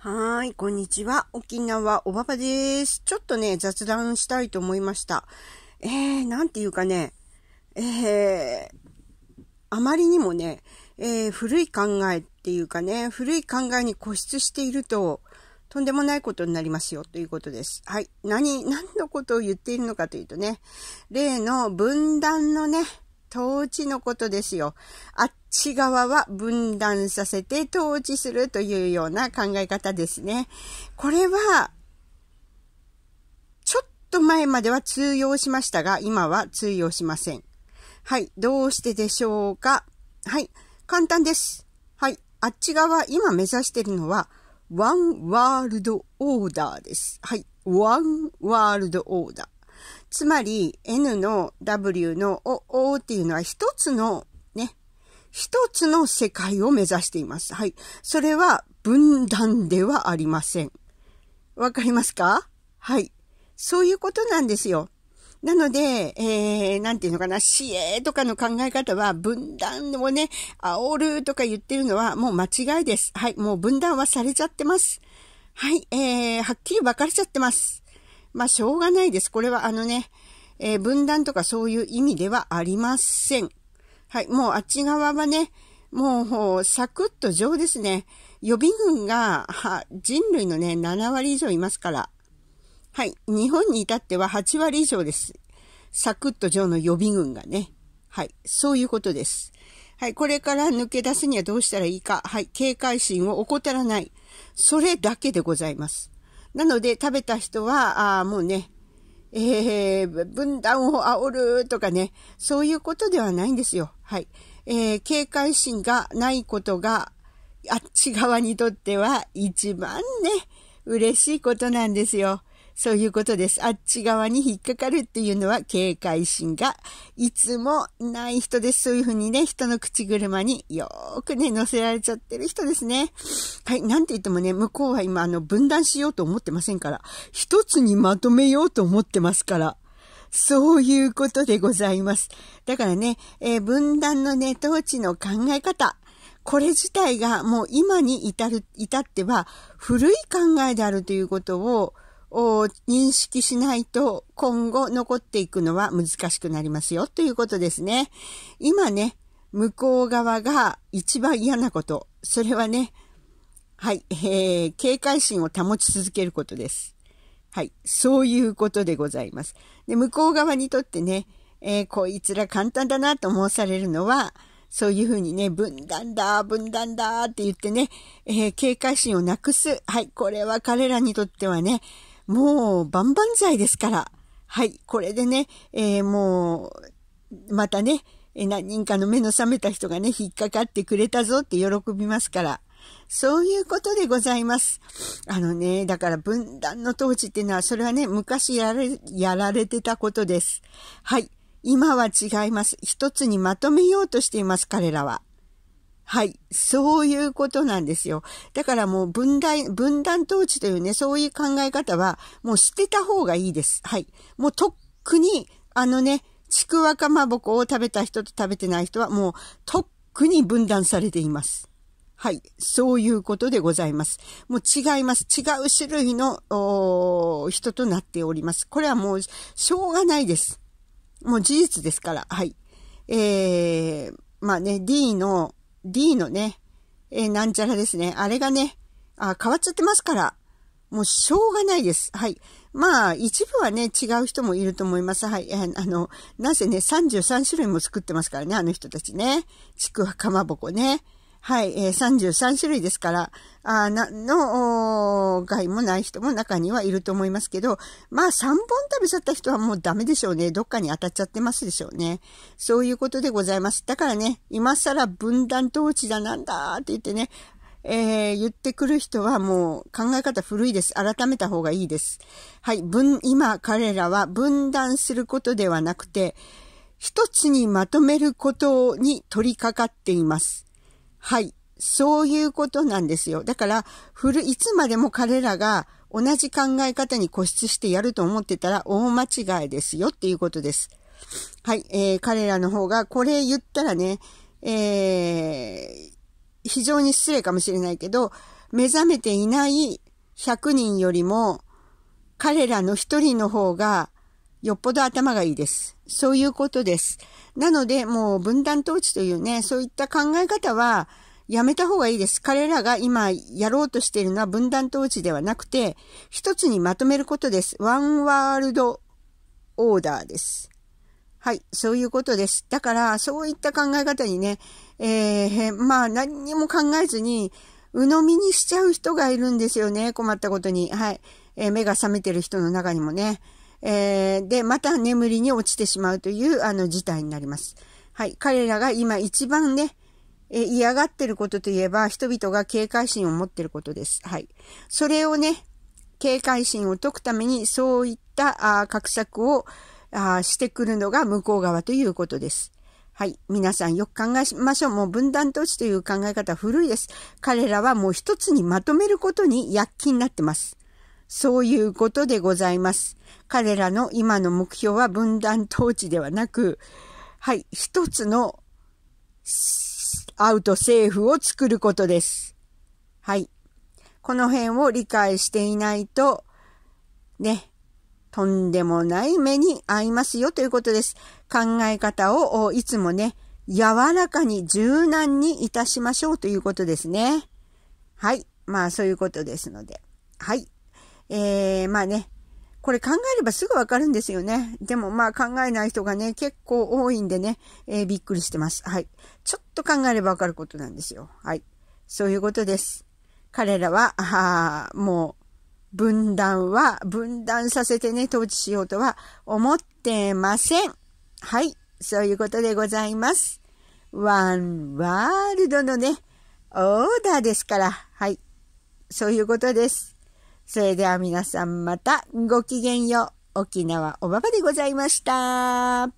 はい、こんにちは。沖縄おばばです。ちょっとね、雑談したいと思いました。えー、なんていうかね、えー、あまりにもね、えー、古い考えっていうかね、古い考えに固執していると、とんでもないことになりますよということです。はい。何、何のことを言っているのかというとね、例の分断のね、統治のことですよ。あっ内側は分断させて統治するというような考え方ですね。これは、ちょっと前までは通用しましたが、今は通用しません。はい、どうしてでしょうかはい、簡単です。はい、あっち側、今目指してるのは、ワンワールドオーダーです。はい、ワンワールドオーダー。つまり、N の W の O っていうのは一つの一つの世界を目指しています。はい。それは分断ではありません。わかりますかはい。そういうことなんですよ。なので、えー、なんていうのかな、死へとかの考え方は、分断をね、煽るとか言ってるのはもう間違いです。はい、もう分断はされちゃってます。はい、えー、はっきり分かれちゃってます。まあ、しょうがないです。これはあのね、えー、分断とかそういう意味ではありません。はい、もうあっち側はね、もう、サクッと上ですね。予備軍が、人類のね、7割以上いますから。はい。日本に至っては8割以上です。サクッと上の予備軍がね。はい。そういうことです。はい。これから抜け出すにはどうしたらいいか。はい。警戒心を怠らない。それだけでございます。なので、食べた人は、あもうね、えー、分断を煽るとかね、そういうことではないんですよ。はい。えー、警戒心がないことが、あっち側にとっては一番ね、嬉しいことなんですよ。そういうことです。あっち側に引っかかるっていうのは警戒心がいつもない人です。そういうふうにね、人の口車によーくね、乗せられちゃってる人ですね。はい、なんて言ってもね、向こうは今あの分断しようと思ってませんから、一つにまとめようと思ってますから。そういうことでございます。だからね、えー、分断のね、統治の考え方。これ自体がもう今に至る、至っては古い考えであるということを認識しないと今後残っていくのは難しくなりますよということですね。今ね、向こう側が一番嫌なこと、それはね、はい、えー、警戒心を保ち続けることです。はい、そういうことでございます。で、向こう側にとってね、えー、こいつら簡単だなと申されるのは、そういうふうにね、分断だ、分断だって言ってね、えー、警戒心をなくす。はい、これは彼らにとってはね、もう万々歳ですから。はい、これでね、えー、もう、またね、何人かの目の覚めた人がね、引っかかってくれたぞって喜びますから。そういうことでございます。あのね、だから分断の統治っていうのは、それはね、昔やれ、やられてたことです。はい。今は違います。一つにまとめようとしています、彼らは。はい。そういうことなんですよ。だからもう分断、分断統治というね、そういう考え方は、もう捨てた方がいいです。はい。もうとっくに、あのね、ちくわかまぼこを食べた人と食べてない人は、もうとっくに分断されています。はい。そういうことでございます。もう違います。違う種類の人となっております。これはもうしょうがないです。もう事実ですから。はい。えー、まあね、D の D のね、えー、なんちゃらですね。あれがね、あ、変わっちゃってますから、もうしょうがないです。はい。まあ、一部はね、違う人もいると思います。はい。あの、なぜね、33種類も作ってますからね、あの人たちね。ちくわかまぼこね。はい、えー、33種類ですから、あなの害もない人も中にはいると思いますけど、まあ3本食べちゃった人はもうダメでしょうね。どっかに当たっちゃってますでしょうね。そういうことでございます。だからね、今更分断統治だなんだって言ってね、えー、言ってくる人はもう考え方古いです。改めた方がいいです。はい、分、今彼らは分断することではなくて、一つにまとめることに取り掛かっています。はい。そういうことなんですよ。だから、古、いつまでも彼らが同じ考え方に固執してやると思ってたら大間違いですよっていうことです。はい。えー、彼らの方が、これ言ったらね、えー、非常に失礼かもしれないけど、目覚めていない100人よりも、彼らの1人の方がよっぽど頭がいいです。そういうことです。なので、もう分断統治というね、そういった考え方はやめた方がいいです。彼らが今やろうとしているのは分断統治ではなくて、一つにまとめることです。ワンワールドオーダーです。はい、そういうことです。だから、そういった考え方にね、えー、まあ何にも考えずに、鵜呑みにしちゃう人がいるんですよね。困ったことに。はい。えー、目が覚めてる人の中にもね。えー、で、また眠りに落ちてしまうという、あの、事態になります。はい。彼らが今一番ね、え嫌がってることといえば、人々が警戒心を持ってることです。はい。それをね、警戒心を解くために、そういったあ格策をあしてくるのが向こう側ということです。はい。皆さんよく考えましょう。もう分断統治という考え方古いです。彼らはもう一つにまとめることに躍起になってます。そういうことでございます。彼らの今の目標は分断統治ではなく、はい、一つのアウト政府を作ることです。はい。この辺を理解していないと、ね、とんでもない目に遭いますよということです。考え方をいつもね、柔らかに柔軟にいたしましょうということですね。はい。まあそういうことですので。はい。えー、まあね、これ考えればすぐわかるんですよね。でもまあ考えない人がね、結構多いんでね、えー、びっくりしてます。はい。ちょっと考えればわかることなんですよ。はい。そういうことです。彼らは、あもう、分断は、分断させてね、統治しようとは思ってません。はい。そういうことでございます。ワンワールドのね、オーダーですから。はい。そういうことです。それでは皆さんまたごきげんよう。沖縄おばばでございました。